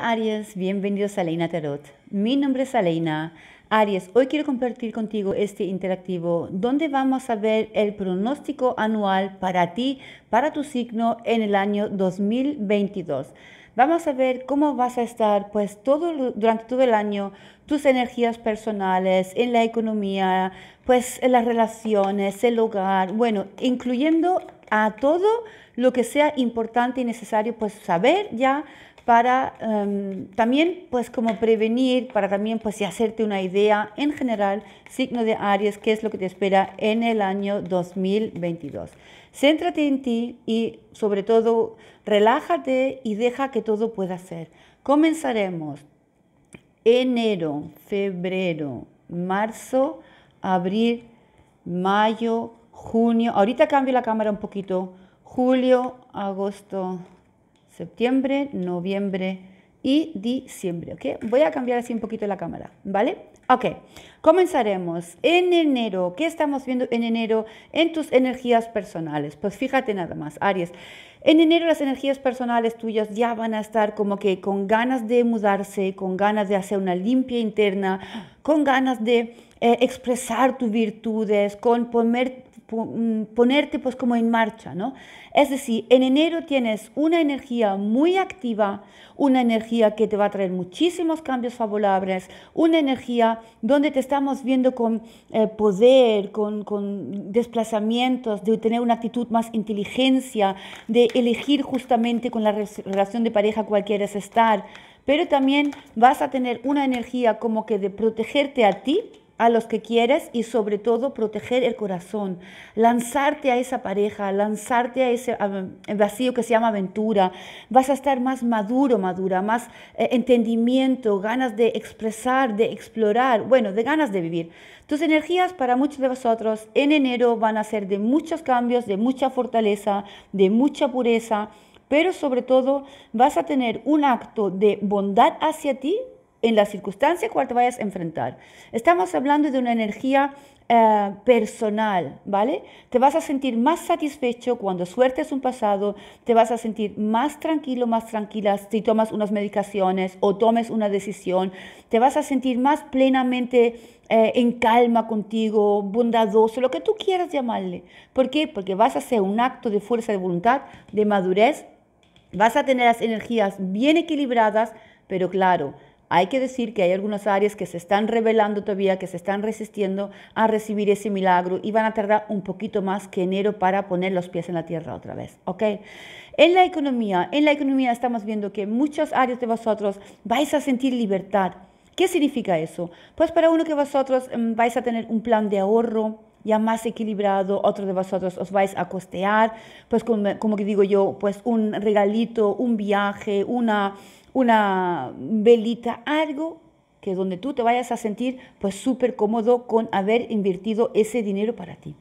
Aries, bienvenidos a Leina Tarot. Mi nombre es Aleina. Aries, hoy quiero compartir contigo este interactivo donde vamos a ver el pronóstico anual para ti, para tu signo en el año 2022. Vamos a ver cómo vas a estar pues todo durante todo el año, tus energías personales, en la economía, pues en las relaciones, el hogar, bueno, incluyendo a todo lo que sea importante y necesario pues saber ya para em, también pues como prevenir, para también pues hacerte una idea en general, signo de Aries, qué es lo que te espera en el año 2022. Céntrate en ti y sobre todo relájate y deja que todo pueda ser. Comenzaremos enero, febrero, marzo, abril, mayo, junio. Ahorita cambio la cámara un poquito. Julio, agosto, septiembre, noviembre y diciembre, Okay, Voy a cambiar así un poquito la cámara, ¿vale? Ok, comenzaremos en enero. ¿Qué estamos viendo en enero en tus energías personales? Pues fíjate nada más, Aries. En enero las energías personales tuyas ya van a estar como que con ganas de mudarse, con ganas de hacer una limpia interna, con ganas de eh, expresar tus virtudes, con poner, Mm, ponerte pues como en marcha, ¿no? Es decir, en enero tienes una energía muy activa, una energía que te va a traer muchísimos cambios favorables, una energía donde te estamos viendo con eh, poder, con, con desplazamientos, de tener una actitud más inteligencia, de elegir justamente con la relación de pareja cual quieres estar, pero también vas a tener una energía como que de protegerte a ti, a los que quieres y sobre todo proteger el corazón, lanzarte a esa pareja, lanzarte a ese eh, vacío que se llama aventura. Vas a estar más maduro, madura, más eh, entendimiento, ganas de expresar, de explorar, bueno, de ganas de vivir. Tus energías para muchos de vosotros en enero van a ser de muchos cambios, de mucha fortaleza, de mucha pureza, pero sobre todo vas a tener un acto de bondad hacia ti en la circunstancia cual te vayas a enfrentar. Estamos hablando de una energía eh, personal, ¿vale? Te vas a sentir más satisfecho cuando sueltes un pasado, te vas a sentir más tranquilo, más tranquila si tomas unas medicaciones o tomes una decisión, te vas a sentir más plenamente eh, en calma contigo, bondadoso, lo que tú quieras llamarle. ¿Por qué? Porque vas a hacer un acto de fuerza de voluntad, de madurez, vas a tener las energías bien equilibradas, pero claro, hay que decir que hay algunas áreas que se están revelando todavía, que se están resistiendo a recibir ese milagro y van a tardar un poquito más que enero para poner los pies en la tierra otra vez. ¿ok? En la economía, en la economía estamos viendo que muchas áreas de vosotros vais a sentir libertad. ¿Qué significa eso? Pues para uno que vosotros mm, vais a tener un plan de ahorro, ya más equilibrado, otro de vosotros os vais a costear, pues como, que digo yo, pues un regalito, un viaje, una, una velita, algo que donde tú te vayas a sentir pues súper cómodo con haber invertido ese dinero para ti.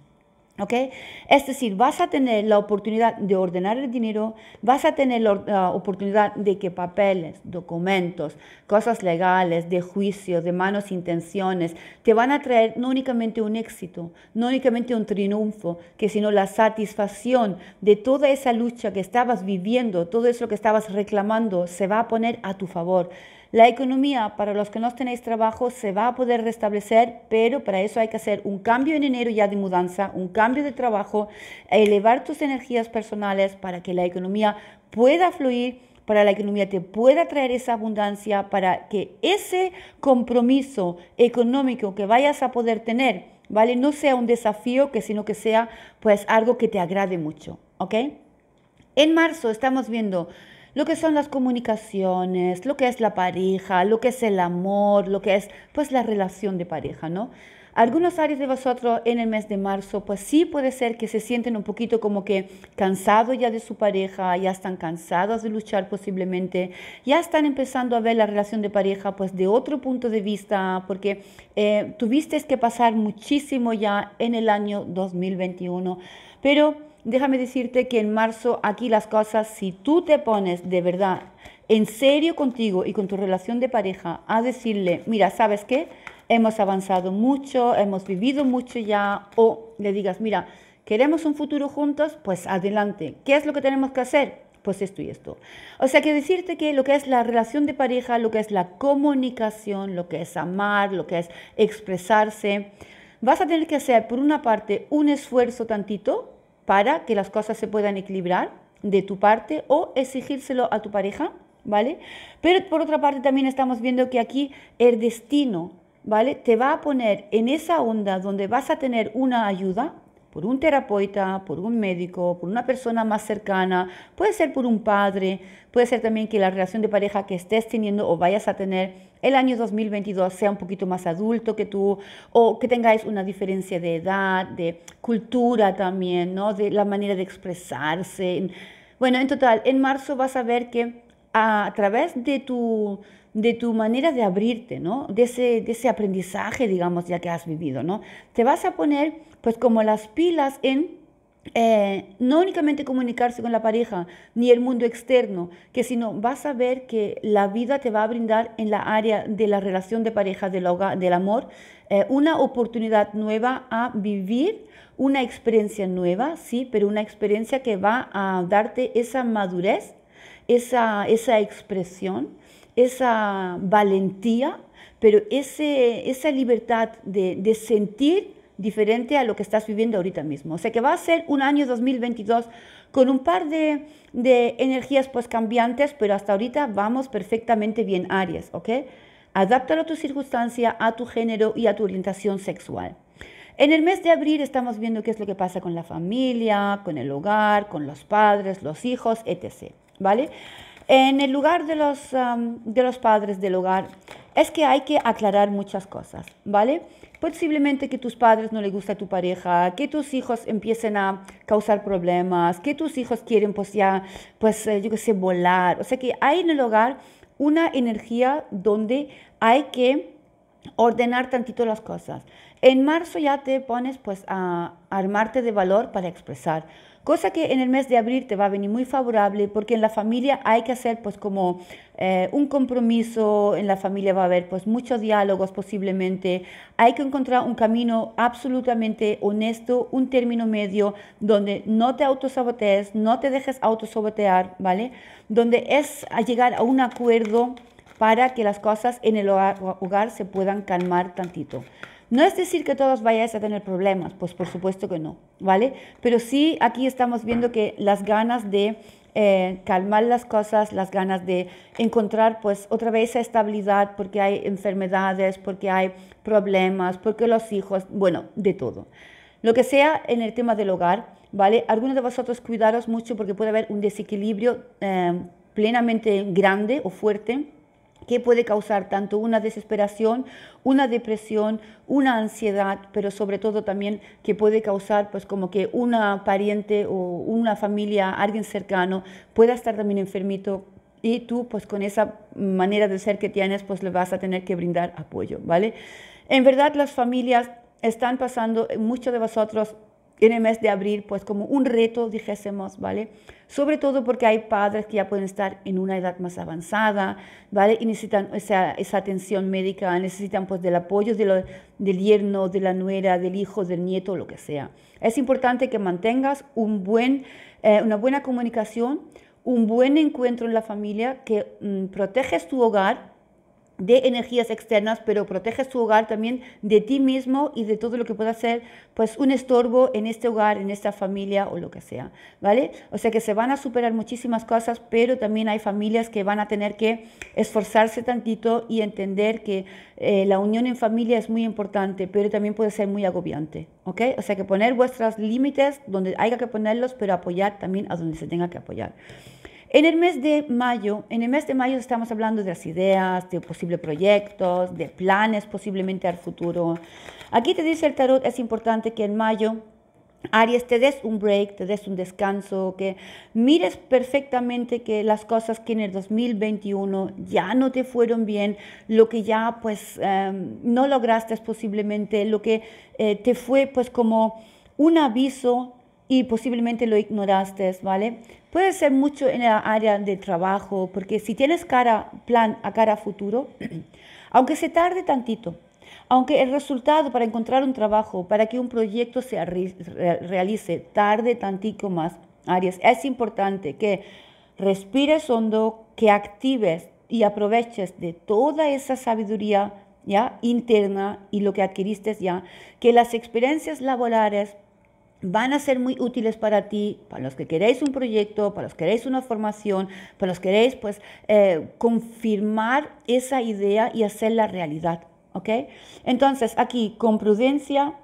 Es decir, vas a tener la oportunidad de ordenar el dinero, vas a tener la, oportunidad de que papeles, documentos, cosas legales, de juicio, de manos intenciones, te van a traer no únicamente un éxito, no únicamente un triunfo, que sino la satisfacción de toda esa lucha que estabas viviendo, todo eso que estabas reclamando, se va a poner a tu favor. La economía para los que no tenéis trabajo se va a poder restablecer, pero para eso hay que hacer un cambio en enero ya de mudanza, un cambio de trabajo, elevar tus energías personales para que la economía pueda fluir para la economía te pueda traer esa abundancia, para que ese compromiso económico que vayas a poder tener, ¿vale? No sea un desafío, que, sino que sea pues algo que te agrade mucho, ¿ok? En marzo estamos viendo lo que son las comunicaciones, lo que es la pareja, lo que es el amor, lo que es pues la relación de pareja, ¿no? Algunos áreas de vosotros en el mes de marzo, pues sí puede ser que se sienten un poquito como que cansados ya de su pareja, ya están cansados de luchar posiblemente, ya están empezando a ver la relación de pareja pues de otro punto de vista, porque eh, tuviste que pasar muchísimo ya en el año 2021, pero déjame decirte que en marzo aquí las cosas, si tú te pones de verdad en serio contigo y con tu relación de pareja a decirle, mira, ¿sabes qué? Hemos avanzado mucho, hemos vivido mucho ya, o le digas, mira, queremos un futuro juntos, pues adelante. ¿Qué es lo que tenemos que hacer? Pues esto y esto. O sea que decirte que lo que es la relación de pareja, lo que es la comunicación, lo que es amar, lo que es expresarse, vas a tener que hacer por una parte un esfuerzo tantito para que las cosas se puedan equilibrar de tu parte o exigírselo a tu pareja, ¿vale? Pero por otra parte también estamos viendo que aquí el destino, ¿vale? Te va a poner en esa onda donde vas a tener una ayuda, por un terapeuta, por un médico, por una persona más cercana, puede ser por un padre, puede ser también que la relación de pareja que estés teniendo o vayas a tener el año 2022 sea un poquito más adulto que tú o que tengáis una diferencia de edad, de cultura también, ¿no? De la manera de expresarse. Bueno, en total, en marzo vas a ver que a través de tu de tu manera de abrirte, ¿no? De ese, aprendizaje, digamos, ya que has vivido, ¿no? Te vas a poner, pues, como las pilas en eh, no únicamente comunicarse con la pareja ni el mundo externo, que sino vas a ver que la vida te va a brindar en la área de la relación de pareja, del, del amor, eh, una oportunidad nueva a vivir, una experiencia nueva, sí, pero una experiencia que va a darte esa madurez, esa, esa expresión esa valentía, pero ese, esa libertad de, de sentir diferente a lo que estás viviendo ahorita mismo. O sea que va a ser un año 2022 con un par de, de, energías pues cambiantes, pero hasta ahorita vamos perfectamente bien, Aries, ¿ok? Adáptalo a tu circunstancia, a tu género y a tu orientación sexual. En el mes de abril estamos viendo qué es lo que pasa con la familia, con el hogar, con los padres, los hijos, etc. ¿Vale? En el lugar de los, padres del hogar, es que hay que aclarar muchas cosas, ¿vale? Posiblemente que tus padres no les gusta a tu pareja, que tus hijos empiecen a causar problemas, que tus hijos quieren, pues ya, pues eh, yo qué sé, volar. O sea que hay en el hogar una energía donde hay que ordenar tantito las cosas. En marzo ya te pones pues a armarte de valor para expresar cosa que en el mes de abril te va a venir muy favorable porque en la familia hay que hacer pues como eh, un compromiso, en la familia va a haber pues muchos diálogos posiblemente, hay que encontrar un camino absolutamente honesto, un término medio donde no te autosabotees, no te dejes autosabotear, ¿vale? Donde es llegar a un acuerdo para que las cosas en el hogar se puedan calmar tantito. No es decir que todos vayáis a tener problemas, pues por supuesto que no, ¿vale? Pero sí aquí estamos viendo que las ganas de eh, calmar las cosas, las ganas de encontrar pues otra vez esa estabilidad porque hay enfermedades, porque hay problemas, porque los hijos, bueno, de todo. Lo que sea en el tema del hogar, ¿vale? Algunos de vosotros cuidaros mucho porque puede haber un desequilibrio eh, plenamente grande o fuerte que puede causar tanto una desesperación, una depresión, una ansiedad, pero sobre todo también que puede causar pues como que una pariente o una familia, alguien cercano pueda estar también enfermito y tú pues con esa manera de ser que tienes pues le vas a tener que brindar apoyo, ¿vale? En verdad las familias están pasando, muchos de vosotros en el mes de abril, pues como un reto, dijésemos, ¿vale? Sobre todo porque hay padres que ya pueden estar en una edad más avanzada, ¿vale? Y necesitan esa, esa atención médica, necesitan pues del apoyo de del yerno, de la nuera, del hijo, del nieto, lo que sea. Es importante que mantengas un buen, eh, una buena comunicación, un buen encuentro en la familia, que mm, proteges tu hogar, de energías externas, pero protege su hogar también de ti mismo y de todo lo que pueda ser pues un estorbo en este hogar, en esta familia o lo que sea, ¿vale? O sea que se van a superar muchísimas cosas, pero también hay familias que van a tener que esforzarse tantito y entender que eh, la unión en familia es muy importante, pero también puede ser muy agobiante, ¿ok? O sea que poner vuestros límites donde haya que ponerlos, pero apoyar también a donde se tenga que apoyar. En el mes de mayo, en el mes de mayo estamos hablando de las ideas, de posibles proyectos, de planes posiblemente al futuro. Aquí te dice el tarot, es importante que en mayo Aries, te des un break, te des un descanso, que mires perfectamente que las cosas que en el 2021 ya no te fueron bien, lo que ya pues em, no lograste posiblemente, lo que eh, te fue pues como un aviso y posiblemente lo ignoraste, ¿vale? Puede ser mucho en la área de trabajo, porque si tienes cara, plan a cara futuro, aunque se tarde tantito, aunque el resultado para encontrar un trabajo, para que un proyecto se realice, tarde tantito más, áreas, es importante que respires hondo, que actives y aproveches de toda esa sabiduría ya interna y lo que adquiriste ya, que las experiencias laborales van a ser muy útiles para ti, para los que queréis un proyecto, para los que queréis una formación, para los que queréis pues eh, confirmar esa idea y hacerla realidad, ¿ok? Entonces aquí con prudencia,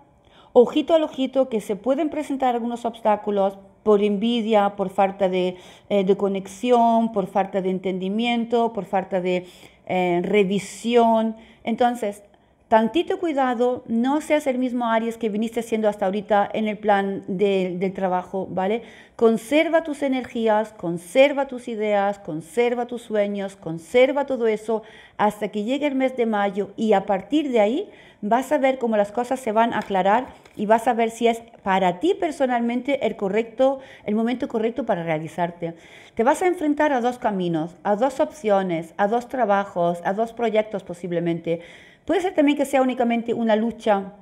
ojito al ojito que se pueden presentar algunos obstáculos por envidia, por falta de, eh, conexión, por falta de entendimiento, por falta de eh, revisión. Entonces, tantito cuidado, no seas el mismo Aries que viniste siendo hasta ahorita en el plan del trabajo, ¿vale? Conserva tus energías, conserva tus ideas, conserva tus sueños, conserva todo eso hasta que llegue el mes de mayo y a partir de ahí vas a ver cómo las cosas se van a aclarar y vas a ver si es para ti personalmente el correcto, el momento correcto para realizarte. Te vas a enfrentar a dos caminos, a dos opciones, a dos trabajos, a dos proyectos posiblemente Puede ser también que sea únicamente una lucha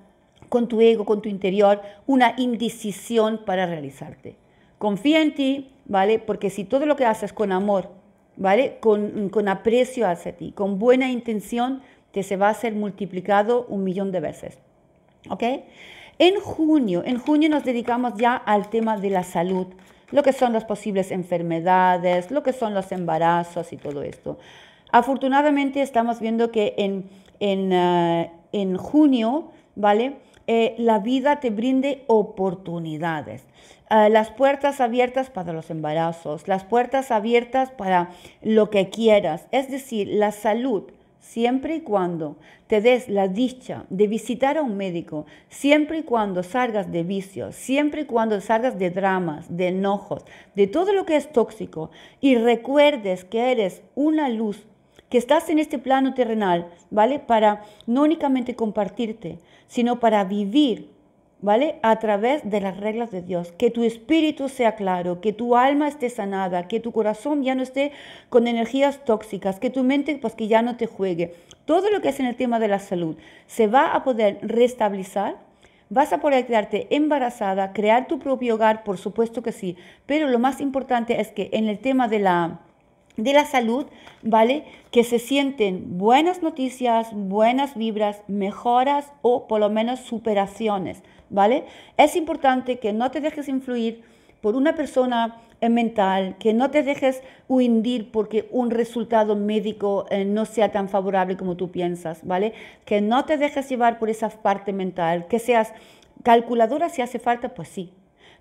con tu ego, con tu interior, una indecisión para realizarte. Confía en ti, ¿vale? Porque si todo lo que haces con amor, ¿vale? Con, aprecio hacia ti, con buena intención, te se va a ser multiplicado un millón de veces. ¿Ok? En junio, en junio nos dedicamos ya al tema de la salud, lo que son las posibles enfermedades, lo que son los embarazos y todo esto. Afortunadamente estamos viendo que en Ah, en, junio, ¿vale? Eh, la vida te brinde oportunidades. Ah, las puertas abiertas para los embarazos, las puertas abiertas para lo que quieras. Es decir, la salud, siempre y cuando te des la dicha de visitar a un médico, siempre y cuando salgas de vicios, siempre y cuando salgas de dramas, de enojos, de todo lo que es tóxico y recuerdes que eres una luz que estás en este plano terrenal, ¿vale? Para no únicamente compartirte, sino para vivir, ¿vale? A través de las reglas de Dios. Que tu espíritu sea claro, que tu alma esté sanada, que tu corazón ya no esté con energías tóxicas, que tu mente pues que ya no te juegue. Todo lo que es en el tema de la salud se va a poder restabilizar ¿Vas a poder quedarte embarazada, crear tu propio hogar? Por supuesto que sí. Pero lo más importante es que en el tema de la de la salud, ¿vale? Que se sienten buenas noticias, buenas vibras, mejoras o por lo menos superaciones, ¿vale? Es importante que no te dejes influir por una persona mental, que no te dejes hundir porque un resultado médico eh, no sea tan favorable como tú piensas, ¿vale? Que no te dejes llevar por esa parte mental, que seas calculadora si hace falta, pues sí,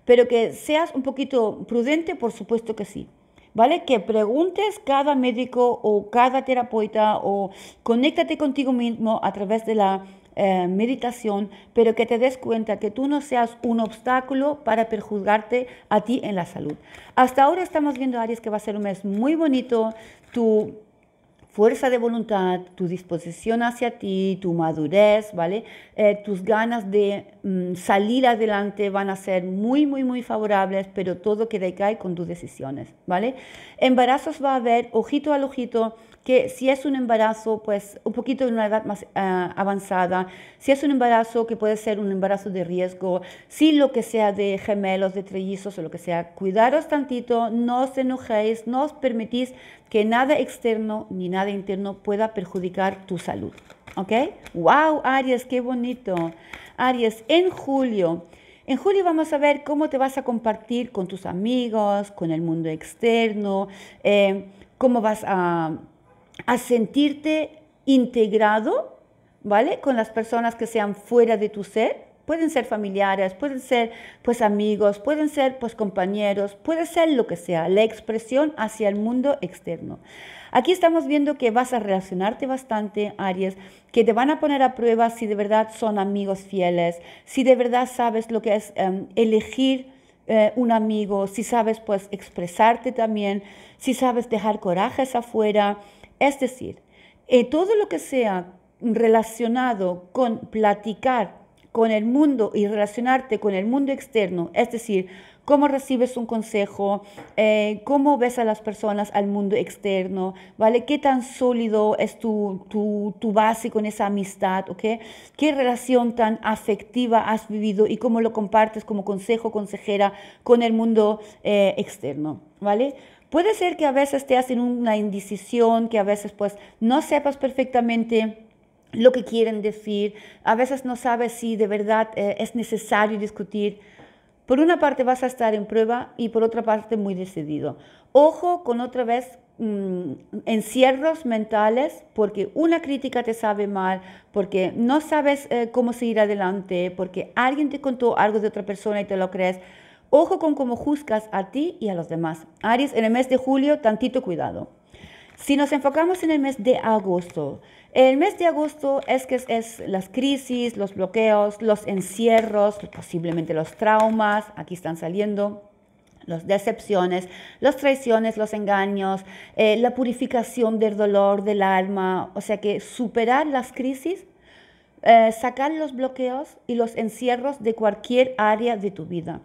pero que seas un poquito prudente, por supuesto que sí. ¿vale? Que preguntes cada médico o cada terapeuta o conéctate contigo mismo a través de la eh, meditación, pero que te des cuenta que tú no seas un obstáculo para perjuzgarte a ti en la salud. Hasta ahora estamos viendo, Aries, que va a ser un mes muy bonito. Tu fuerza de voluntad, tu disposición hacia ti, tu madurez, ¿vale? Eh, tus ganas de mm, salir adelante van a ser muy, muy, muy favorables, pero todo queda ahí con tus decisiones, ¿vale? Embarazos va a haber, ojito al ojito, que si es un embarazo, pues un poquito en una edad más eh, avanzada, si es un embarazo que puede ser un embarazo de riesgo, si lo que sea de gemelos, de trellizos o lo que sea, cuidaros tantito, no os enojéis, no os permitís que nada externo ni nada interno pueda perjudicar tu salud. ¿Ok? ¡Wow, Aries, qué bonito! Aries, en julio. En julio vamos a ver cómo te vas a compartir con tus amigos, con el mundo externo, eh, cómo vas a a sentirte integrado, ¿vale? Con las personas que sean fuera de tu ser. Pueden ser familiares, pueden ser pues amigos, pueden ser pues compañeros, puede ser lo que sea, la expresión hacia el mundo externo. Aquí estamos viendo que vas a relacionarte bastante, Aries, que te van a poner a prueba si de verdad son amigos fieles, si de verdad sabes lo que es em, elegir eh, un amigo, si sabes pues expresarte también, si sabes dejar corajes afuera, es decir, eh, todo lo que sea relacionado con platicar con el mundo y relacionarte con el mundo externo, es decir, cómo recibes un consejo, eh, cómo ves a las personas al mundo externo, ¿vale? ¿Qué tan sólido es tu, base con esa amistad, ¿ok? ¿Qué relación tan afectiva has vivido y cómo lo compartes como consejo, consejera con el mundo eh, externo, ¿vale? Puede ser que a veces te hacen una indecisión, que a veces pues no sepas perfectamente lo que quieren decir, a veces no sabes si de verdad eh, es necesario discutir. Por una parte vas a estar en prueba y por otra parte muy decidido. Ojo con otra vez mm, encierros mentales porque una crítica te sabe mal, porque no sabes eh, cómo seguir adelante, porque alguien te contó algo de otra persona y te lo crees. Ojo con cómo juzgas a ti y a los demás. Aries, en el mes de julio, tantito cuidado. Si nos enfocamos en el mes de agosto, el mes de agosto es que es, las crisis, los bloqueos, los encierros, posiblemente los traumas, aquí están saliendo las decepciones, las traiciones, los engaños, eh, la purificación del dolor del alma, o sea que superar las crisis, eh, sacar los bloqueos y los encierros de cualquier área de tu vida.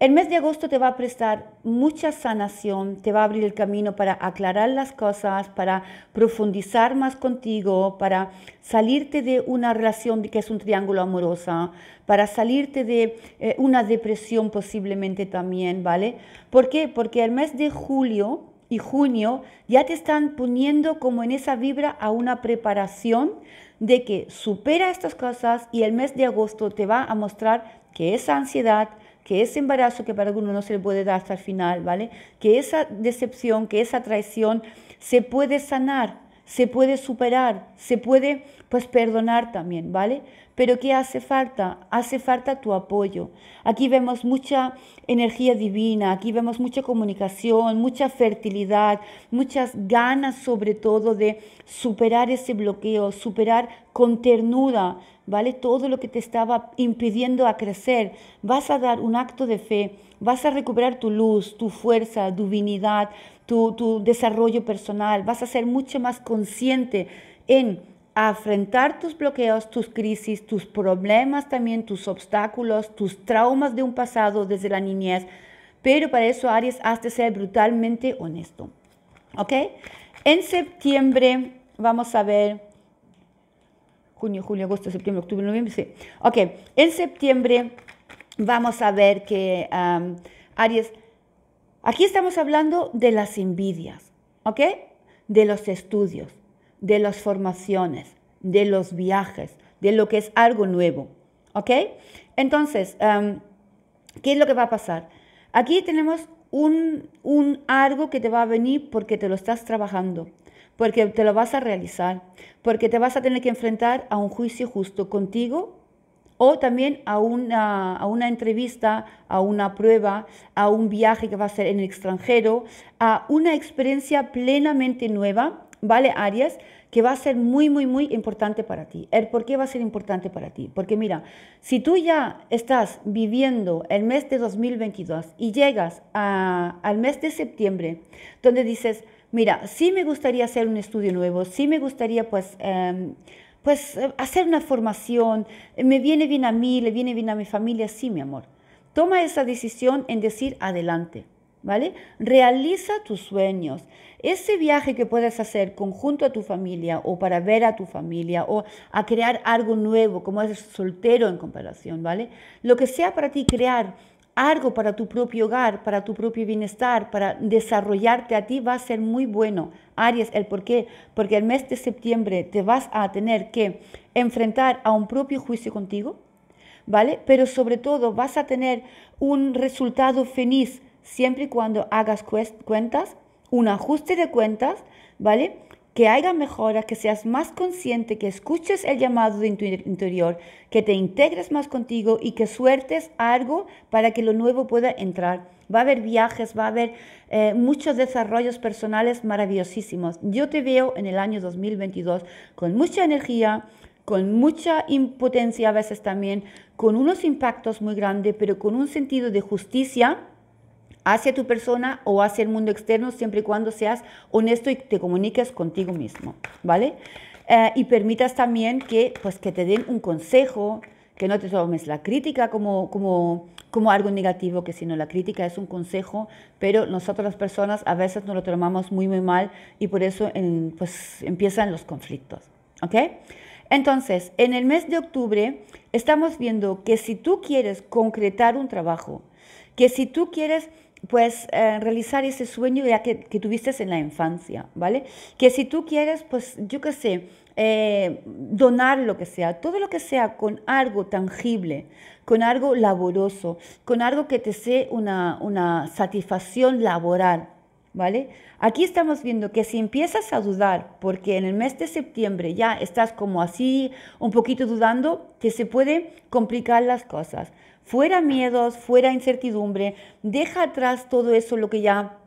El mes de agosto te va a prestar mucha sanación, te va a abrir el camino para aclarar las cosas, para profundizar más contigo, para salirte de una relación que es un triángulo amorosa, para salirte de eh, una depresión posiblemente también, ¿vale? ¿Por qué? Porque el mes de julio y junio ya te están poniendo como en esa vibra a una preparación de que supera estas cosas y el mes de agosto te va a mostrar que esa ansiedad, que ese embarazo que para algunos no se le puede dar hasta el final, ¿vale? Que esa decepción, que esa traición se puede sanar, se puede superar, se puede pues perdonar también, ¿vale? Pero ¿qué hace falta? Hace falta tu apoyo. Aquí vemos mucha energía divina, aquí vemos mucha comunicación, mucha fertilidad, muchas ganas sobre todo de superar ese bloqueo, superar con ternura, ¿vale? Todo lo que te estaba impidiendo a crecer. Vas a dar un acto de fe, vas a recuperar tu luz, tu fuerza, tu divinidad, tu, tu desarrollo personal, vas a ser mucho más consciente en enfrentar tus bloqueos, tus crisis, tus problemas también, tus obstáculos, tus traumas de un pasado desde la niñez. Pero para eso, Aries, has de ser brutalmente honesto. ¿Ok? En septiembre, vamos a ver, junio, julio, agosto, septiembre, octubre, noviembre, sí. Ok, en septiembre vamos a ver que Aries, aquí estamos hablando de las envidias, ¿ok? De los estudios, de las formaciones, de los viajes, de lo que es algo nuevo. ¿Ok? Entonces, em, ¿qué es lo que va a pasar? Aquí tenemos un, un algo que te va a venir porque te lo estás trabajando, porque te lo vas a realizar, porque te vas a tener que enfrentar a un juicio justo contigo o también a una, a una, entrevista, a una prueba, a un viaje que va a ser en el extranjero, a una experiencia plenamente nueva, ¿vale, Arias? que va a ser muy, muy, muy importante para ti. ¿El por qué va a ser importante para ti? Porque mira, si tú ya estás viviendo el mes de 2022 y llegas al mes de septiembre, donde dices, mira, sí me gustaría hacer un estudio nuevo, sí me gustaría pues... Em, pues hacer una formación, me viene bien a mí, le viene bien a mi familia, sí, mi amor. Toma esa decisión en decir adelante. ¿vale? Realiza tus sueños. Ese viaje que puedes hacer conjunto a tu familia o para ver a tu familia o a crear algo nuevo, como es soltero en comparación, ¿vale? Lo que sea para ti crear algo para tu propio hogar, para tu propio bienestar, para desarrollarte a ti va a ser muy bueno. Aries, ¿el por qué? Porque el mes de septiembre te vas a tener que enfrentar a un propio juicio contigo, ¿vale? Pero sobre todo vas a tener un resultado feliz siempre y cuando hagas cuentas, un ajuste de cuentas, ¿vale? Que haya mejoras, que seas más consciente, que escuches el llamado de tu interior, que te integres más contigo y que suertes algo para que lo nuevo pueda entrar. Va a haber viajes, va a haber eh, muchos desarrollos personales maravillosísimos. Yo te veo en el año 2022 con mucha energía, con mucha impotencia a veces también, con unos impactos muy grandes, pero con un sentido de justicia hacia tu persona o hacia el mundo externo, siempre y cuando seas honesto y te comuniques contigo mismo, ¿vale? Eh, y permitas también que, pues, que te den un consejo, que no te tomes la crítica como, como, como algo negativo, que sino la crítica es un consejo, pero nosotros las personas a veces nos lo tomamos muy, muy mal y por eso pues, empiezan los conflictos. ¿Ok? Entonces, en el mes de octubre estamos viendo que si tú quieres concretar un trabajo, que si tú quieres pues eh, realizar ese sueño ya que, que, tuviste en la infancia, ¿vale? Que si tú quieres, pues yo qué sé, eh, donar lo que sea, todo lo que sea con algo tangible, con algo laboroso, con algo que te sea una, una satisfacción laboral, ¿vale? Aquí estamos viendo que si empiezas a dudar, porque en el mes de septiembre ya estás como así, un poquito dudando, que se puede complicar las cosas fuera miedos, fuera incertidumbre, deja atrás todo eso, lo que ya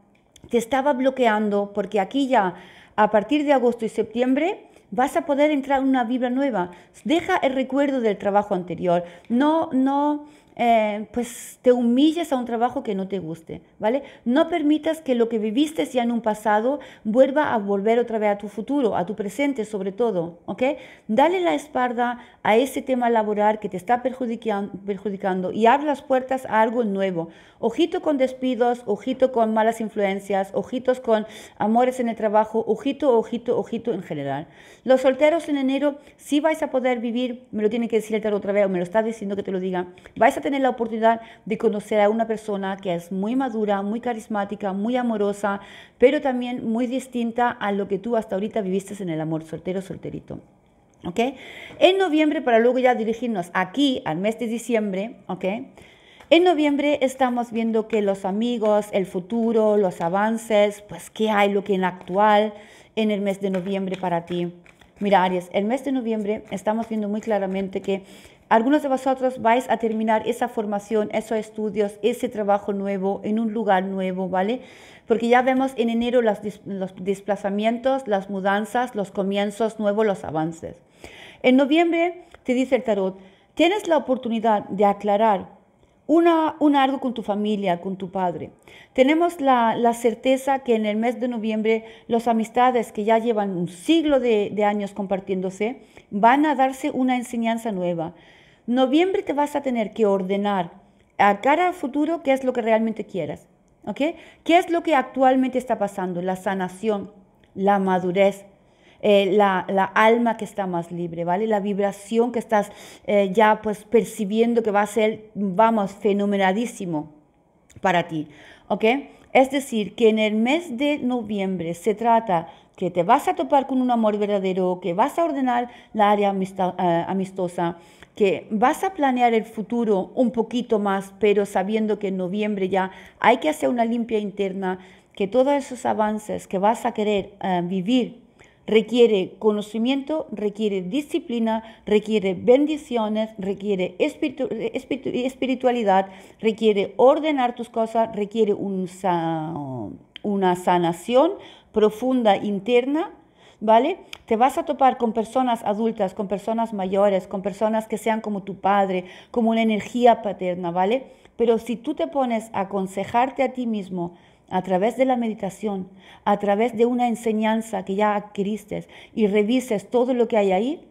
te estaba bloqueando, porque aquí ya, a partir de agosto y septiembre, vas a poder entrar en una vibra nueva. Deja el recuerdo del trabajo anterior. No, no eh, pues te humillas a un trabajo que no te guste, ¿vale? No permitas que lo que viviste ya en un pasado vuelva a volver otra vez a tu futuro, a tu presente sobre todo, ¿ok? Dale la espalda a ese tema laboral que te está perjudicando, y abre las puertas a algo nuevo. Ojito con despidos, ojito con malas influencias, ojitos con amores en el trabajo, ojito, ojito, ojito en general. Los solteros en enero sí vais a poder vivir, me lo tiene que decir el tarot otra vez o me lo está diciendo que te lo diga, vais a tener la oportunidad de conocer a una persona que es muy madura, muy carismática, muy amorosa, pero también muy distinta a lo que tú hasta ahorita viviste en el amor soltero solterito. ¿Ok? En noviembre, para luego ya dirigirnos aquí al mes de diciembre, ¿ok? En noviembre estamos viendo que los amigos, el futuro, los avances, pues qué hay, lo que en actual en el mes de noviembre para ti. Mira, Aries, el mes de noviembre estamos viendo muy claramente que algunos de vosotros vais a terminar esa formación, esos estudios, ese trabajo nuevo, en un lugar nuevo, ¿vale? Porque ya vemos en enero los, desplazamientos, las mudanzas, los comienzos nuevos, los avances. En noviembre te dice el tarot, tienes la oportunidad de aclarar una, un algo con tu familia, con tu padre. Tenemos la, certeza que en el mes de noviembre las amistades que ya llevan un siglo de, de años compartiéndose van a darse una enseñanza nueva. Noviembre te vas a tener que ordenar a cara al futuro qué es lo que realmente quieras, ¿Ok? ¿Qué es lo que actualmente está pasando? La sanación, la madurez, eh, la, alma que está más libre, ¿vale? La vibración que estás eh, ya pues percibiendo que va a ser, vamos, fenomenadísimo para ti, ¿ok? Es decir, que en el mes de noviembre se trata que te vas a topar con un amor verdadero, que vas a ordenar la área eh, amistosa, que vas a planear el futuro un poquito más, pero sabiendo que en noviembre ya hay que hacer una limpia interna, que todos esos avances que vas a querer eh, vivir requiere conocimiento, requiere disciplina, requiere bendiciones, requiere espiritualidad, requiere ordenar tus cosas, requiere una sanación profunda interna ¿vale? Te vas a topar con personas adultas, con personas mayores, con personas que sean como tu padre, como una energía paterna, ¿vale? Pero si tú te pones a aconsejarte a ti mismo, a través de la meditación, a través de una enseñanza que ya adquiriste y revises todo lo que hay ahí,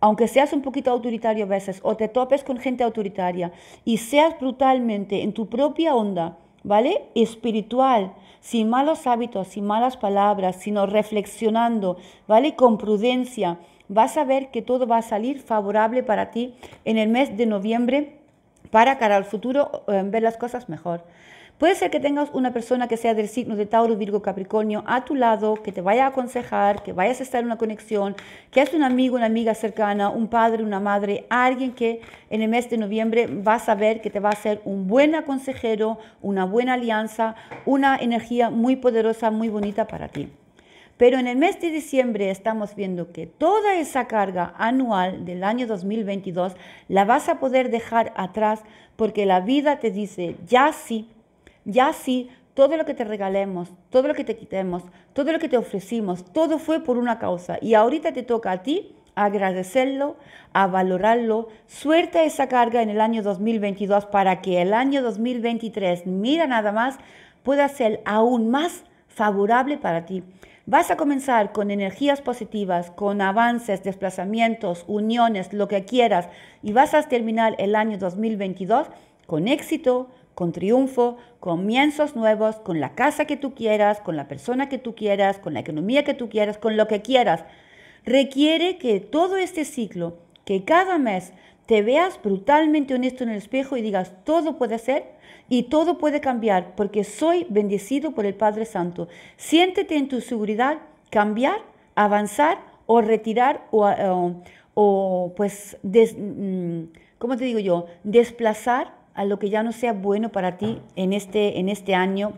aunque seas un poquito autoritario a veces o te topes con gente autoritaria y seas brutalmente en tu propia onda, ¿vale? Espiritual, sin malos hábitos, sin malas palabras, sino reflexionando, ¿vale? Con prudencia, vas a ver que todo va a salir favorable para ti en el mes de noviembre para cara al futuro eh, ver las cosas mejor. Puede ser que tengas una persona que sea del signo de Tauro, Virgo, Capricornio a tu lado, que te vaya a aconsejar, que vayas a estar en una conexión, que es un amigo, una amiga cercana, un padre, una madre, alguien que en el mes de noviembre vas a ver que te va a ser un buen aconsejero, una buena alianza, una energía muy poderosa, muy bonita para ti. Pero en el mes de diciembre estamos viendo que toda esa carga anual del año 2022 la vas a poder dejar atrás porque la vida te dice, ya sí, ya sí, todo lo que te regalemos, todo lo que te quitemos, todo lo que te ofrecimos, todo fue por una causa. Y ahorita te toca a ti agradecerlo, a valorarlo. Suelta esa carga en el año 2022 para que el año 2023, mira nada más, pueda ser aún más favorable para ti. Vas a comenzar con energías positivas, con avances, desplazamientos, uniones, lo que quieras, y vas a terminar el año 2022 con éxito, con triunfo, comienzos nuevos, con la casa que tú quieras, con la persona que tú quieras, con la economía que tú quieras, con lo que quieras. Requiere que todo este ciclo, que cada mes te veas brutalmente honesto en el espejo y digas, todo puede ser y todo puede cambiar porque soy bendecido por el Padre Santo. Siéntete en tu seguridad, cambiar, avanzar o retirar o, eh, pues, mm, ¿cómo te digo yo? Desplazar a lo que ya no sea bueno para ti en este, en este año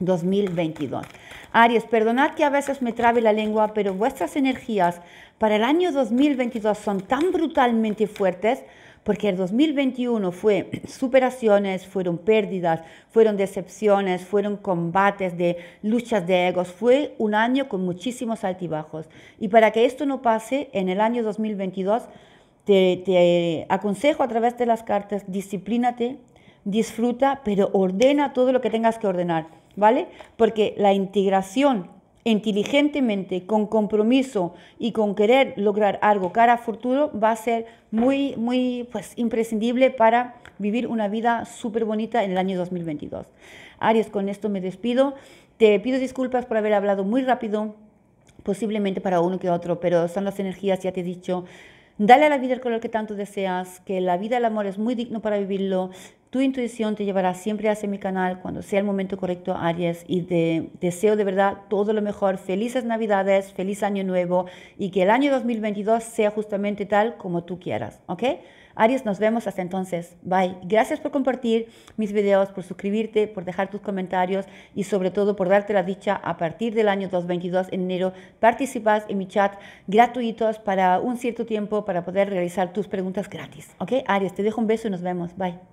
2022. Aries, perdonad que a veces me trabe la lengua, pero vuestras energías para el año 2022 son tan brutalmente fuertes porque el 2021 fue superaciones, fueron pérdidas, fueron decepciones, fueron combates de luchas de egos, fue un año con muchísimos altibajos. Y para que esto no pase, en el año 2022 te, aconsejo a través de las cartas, disciplínate, disfruta, pero ordena todo lo que tengas que ordenar, ¿vale? Porque la integración inteligentemente, con compromiso y con querer lograr algo cara a futuro va a ser muy, muy pues, imprescindible para vivir una vida súper bonita en el año 2022. Aries, con esto me despido. Te pido disculpas por haber hablado muy rápido, posiblemente para uno que otro, pero son las energías, ya te he dicho. Dale a la vida el color que tanto deseas, que la vida del amor es muy digno para vivirlo. Tu intuición te llevará siempre hacia mi canal cuando sea el momento correcto, Aries. Y te deseo de verdad todo lo mejor. Felices Navidades, feliz Año Nuevo y que el año 2022 sea justamente tal como tú quieras, ¿ok? Aries, nos vemos hasta entonces. Bye. Gracias por compartir mis videos, por suscribirte, por dejar tus comentarios y sobre todo por darte la dicha a partir del año 2022 en enero participas en mi chat gratuitos para un cierto tiempo para poder realizar tus preguntas gratis. ¿Ok? Aries, te dejo un beso y nos vemos. Bye.